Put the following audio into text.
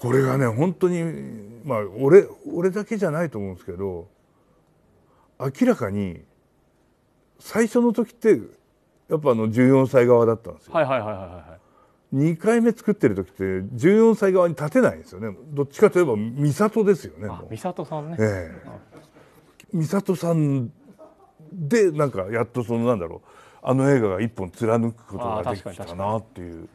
これがね本当にまあ俺俺だけじゃないと思うんですけど明らかに最初の時ってやっぱあの14歳側だったんですよ。はいはいはいはいはい。2回目作ってる時って14歳側に立てないんですよねどっちかといえば美里ですよね美里さんね、ええ、美里さんでなんかやっとそのなんだろうあの映画が一本貫くことができたなっていう